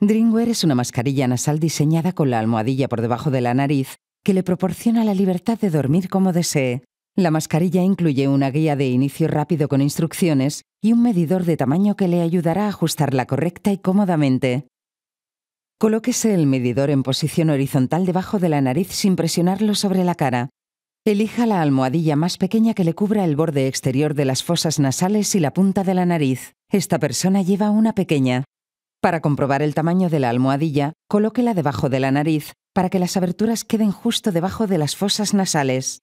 Dreamwear es una mascarilla nasal diseñada con la almohadilla por debajo de la nariz que le proporciona la libertad de dormir como desee. La mascarilla incluye una guía de inicio rápido con instrucciones y un medidor de tamaño que le ayudará a ajustarla correcta y cómodamente. Colóquese el medidor en posición horizontal debajo de la nariz sin presionarlo sobre la cara. Elija la almohadilla más pequeña que le cubra el borde exterior de las fosas nasales y la punta de la nariz. Esta persona lleva una pequeña. Para comprobar el tamaño de la almohadilla, colóquela debajo de la nariz para que las aberturas queden justo debajo de las fosas nasales.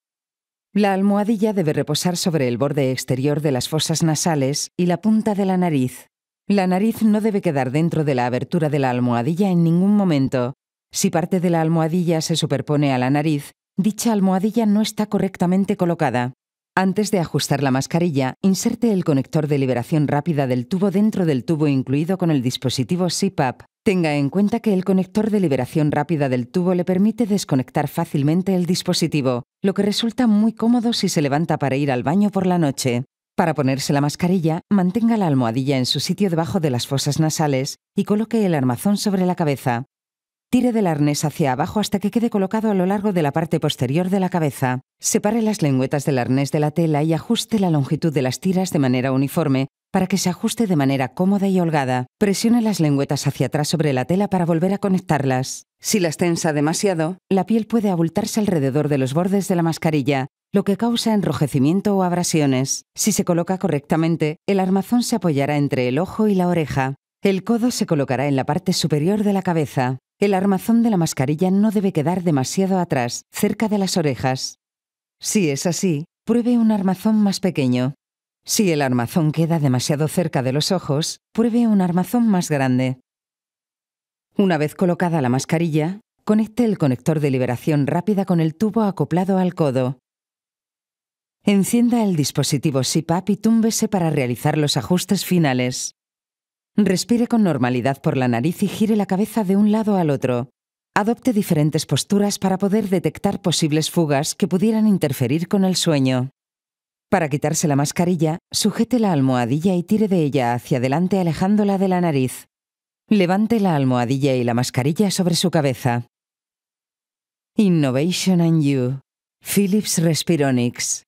La almohadilla debe reposar sobre el borde exterior de las fosas nasales y la punta de la nariz. La nariz no debe quedar dentro de la abertura de la almohadilla en ningún momento. Si parte de la almohadilla se superpone a la nariz, dicha almohadilla no está correctamente colocada. Antes de ajustar la mascarilla, inserte el conector de liberación rápida del tubo dentro del tubo incluido con el dispositivo CPAP. Tenga en cuenta que el conector de liberación rápida del tubo le permite desconectar fácilmente el dispositivo, lo que resulta muy cómodo si se levanta para ir al baño por la noche. Para ponerse la mascarilla, mantenga la almohadilla en su sitio debajo de las fosas nasales y coloque el armazón sobre la cabeza. Tire del arnés hacia abajo hasta que quede colocado a lo largo de la parte posterior de la cabeza. Separe las lengüetas del arnés de la tela y ajuste la longitud de las tiras de manera uniforme para que se ajuste de manera cómoda y holgada. Presione las lengüetas hacia atrás sobre la tela para volver a conectarlas. Si las tensa demasiado, la piel puede abultarse alrededor de los bordes de la mascarilla, lo que causa enrojecimiento o abrasiones. Si se coloca correctamente, el armazón se apoyará entre el ojo y la oreja. El codo se colocará en la parte superior de la cabeza. El armazón de la mascarilla no debe quedar demasiado atrás, cerca de las orejas. Si es así, pruebe un armazón más pequeño. Si el armazón queda demasiado cerca de los ojos, pruebe un armazón más grande. Una vez colocada la mascarilla, conecte el conector de liberación rápida con el tubo acoplado al codo. Encienda el dispositivo SIPAP y túmbese para realizar los ajustes finales. Respire con normalidad por la nariz y gire la cabeza de un lado al otro. Adopte diferentes posturas para poder detectar posibles fugas que pudieran interferir con el sueño. Para quitarse la mascarilla, sujete la almohadilla y tire de ella hacia adelante alejándola de la nariz. Levante la almohadilla y la mascarilla sobre su cabeza. Innovation and You. Philips Respironics.